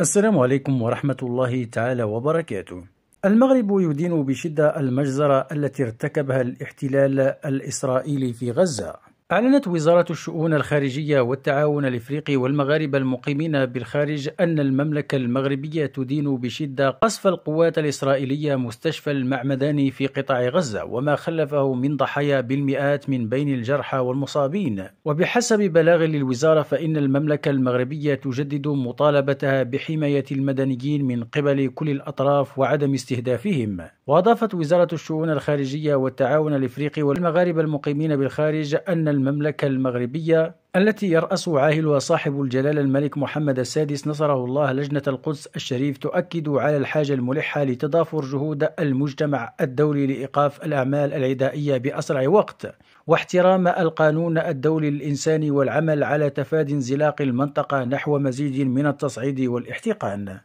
السلام عليكم ورحمة الله تعالى وبركاته. المغرب يدين بشدة المجزرة التي ارتكبها الاحتلال الإسرائيلي في غزة أعلنت وزارة الشؤون الخارجية والتعاون الإفريقي والمغاربة المقيمين بالخارج أن المملكة المغربية تدين بشدة قصف القوات الإسرائيلية مستشفى المعمداني في قطاع غزة وما خلفه من ضحايا بالمئات من بين الجرحى والمصابين وبحسب بلاغ للوزارة فإن المملكة المغربية تجدد مطالبتها بحماية المدنيين من قبل كل الأطراف وعدم استهدافهم وأضافت وزارة الشؤون الخارجية والتعاون الإفريقي والمغاربة المقيمين بالخارج أن المملكة المغربية التي يرأس عاهلها صاحب الجلالة الملك محمد السادس نصره الله لجنة القدس الشريف تؤكد على الحاجة الملحة لتضافر جهود المجتمع الدولي لإيقاف الأعمال العدائية بأسرع وقت واحترام القانون الدولي الإنساني والعمل على تفادي انزلاق المنطقة نحو مزيد من التصعيد والاحتقان